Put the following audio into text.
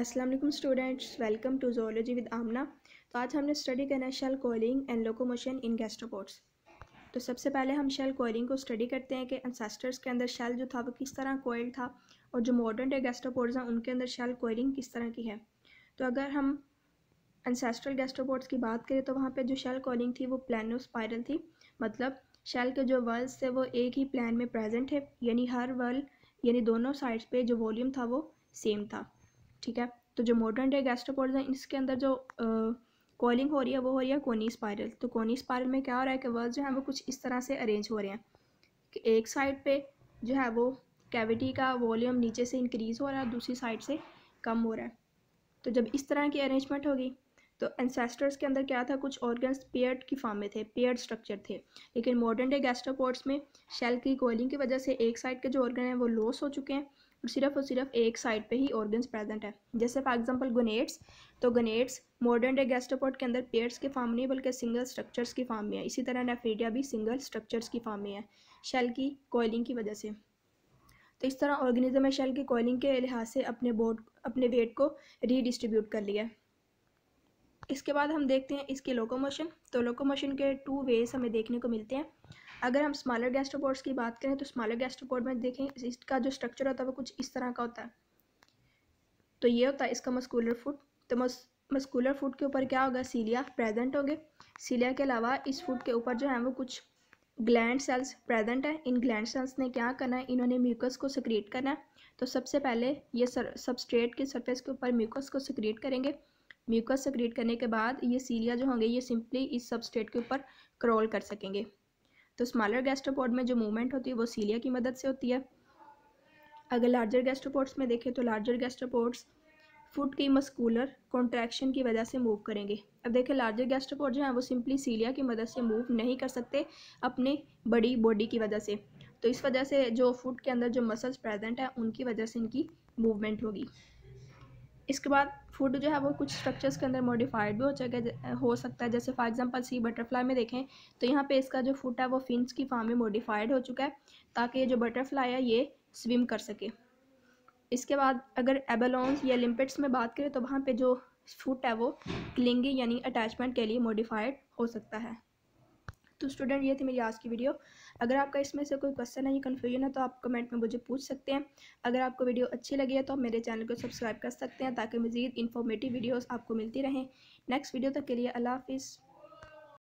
Aslam students welcome to zoology with Amna तो आज हमने स्टडी करना है shell coiling and locomotion in gastropods तो सबसे पहले हम शेल कोयलिंग को स्टडी करते हैं कि अनसेस्टर्स के अंदर शेल जो था वो किस तरह कोयल था और जो मॉडर्न डे गैस्ट्रोपोड्स हैं उनके अंदर शेल कोयलिंग किस तरह की है तो अगर हम अनसेस्ट्रल गैस्ट्रोपोड्स की बात करें तो वहाँ पर जो शेल कोयलिंग थी वो प्लानो स्पायरल थी मतलब शेल के जो वर्ल्स थे वो एक ही प्लान में प्रेजेंट है यानी हर वर्ल यानी दोनों साइड्स पर जो वॉल्यूम था वो सेम था ठीक है तो जो मॉडर्न डे गैस्ट्रोपोड्स हैं इसके अंदर जो कॉलिंग हो रही है वो हो रही है कोनी स्पायरल तो कोनी स्पायरल में क्या हो रहा है कि वर्ड जो है वो कुछ इस तरह से अरेंज हो रहे हैं कि एक साइड पे जो है वो कैविटी का वॉल्यूम नीचे से इंक्रीज़ हो रहा है दूसरी साइड से कम हो रहा है तो जब इस तरह की अरेंजमेंट होगी तो एंसेस्टर्स के अंदर क्या था कुछ ऑर्गन्स पेयर्ड की फॉर्म में थे पेयर्ड स्ट्रक्चर थे लेकिन मॉडर्न डे गैस्ट्रोपोड्स में शेल की कोलिंग की वजह से एक साइड के जो ऑर्गन हैं वो लॉस हो चुके हैं और सिर्फ और सिर्फ एक साइड पे ही ऑर्गन्स प्रेजेंट है जैसे फॉर एग्जांपल गोनेट्स तो गोनेट्स मॉडर्न डे गैस्ट्रोपोड के अंदर पेयर्स के फॉर्म नहीं बल्कि सिंगल स्ट्रक्चर्स की फॉर्म में है इसी तरह नेफ्रीडिया भी सिंगल स्ट्रक्चर्स की फॉर्म में है शेल की कोयलिंग की वजह से तो इस तरह ऑर्गेनिज्म है शेल की कोयलिंग के लिहाज से अपने बोर्ड अपने वेट को रीडिस्ट्रीब्यूट कर लिया है इसके बाद हम देखते हैं इसके लोकोमोशन तो लोकोमोशन के टू वेज हमें देखने को मिलते हैं अगर हम स्मॉलर गैस्ट्रोपोड्स की बात करें तो स्मॉलर गैस्ट्रोपोड में देखें इसका जो स्ट्रक्चर होता है वो कुछ इस तरह का होता है तो ये होता है इसका मस्कुलर फूड तो मस मस्कुलर फूड के ऊपर क्या होगा सीलिया प्रेजेंट होंगे सीलिया के अलावा इस फूड के ऊपर जो है वो कुछ ग्लैंड सेल्स प्रेजेंट हैं इन ग्लैंड सेल्स ने क्या करना है इन्होंने म्यूकस को सक्रिएट करना है तो सबसे पहले ये सर सबस्ट्रेट के सरफेस के ऊपर म्यूकस को सक्रिएट करेंगे म्यूकस सक्रिएट करने के बाद ये सीलिया जो होंगे ये सिंपली इस सबस्ट्रेट के ऊपर क्रॉल कर सकेंगे तो स्मॉलर गैस्ट्रोपोड में जो मूवमेंट होती है वो सीलिया की मदद से होती है अगर लार्जर गैस्ट्रोपोड्स में देखें तो लार्जर गैस्ट्रोपोड्स फुट की मस्कुलर कॉन्ट्रैक्शन की वजह से मूव करेंगे अब देखें लार्जर गैस्ट्रोपोड जो हैं वो सिंपली सीलिया की मदद से मूव नहीं कर सकते अपने बड़ी बॉडी की वजह से तो इस वजह से जो फुट के अंदर जो मसल्स प्रेजेंट हैं उनकी वजह से इनकी मूवमेंट होगी इसके बाद फूड जो है वो कुछ स्ट्रक्चर्स के अंदर मॉडिफाइड भी हो जाएगा हो सकता है जैसे फॉर एग्जांपल सी बटरफ्लाई में देखें तो यहाँ पे इसका जो फूड है वो फिंस की फार्म में मॉडिफाइड हो चुका है ताकि जो बटरफ्लाई है ये स्विम कर सके इसके बाद अगर एबेलॉन्स या लिम्पिट्स में बात करें तो वहाँ पर जो फूड है वो क्लिंगी यानी अटैचमेंट के लिए मॉडिफाइड हो सकता है तो स्टूडेंट ये थी मेरी आज की वीडियो अगर आपका इसमें से कोई क्वेश्चन है या कन्फ्यूजन है तो आप कमेंट में मुझे पूछ सकते हैं अगर आपको वीडियो अच्छी लगी है तो आप मेरे चैनल को सब्सक्राइब कर सकते हैं ताकि मज़ीद इन्फॉर्मेटिव वीडियोज़ आपको मिलती रहें नेक्स्ट वीडियो तक के लिए अल्लाह हाफिज़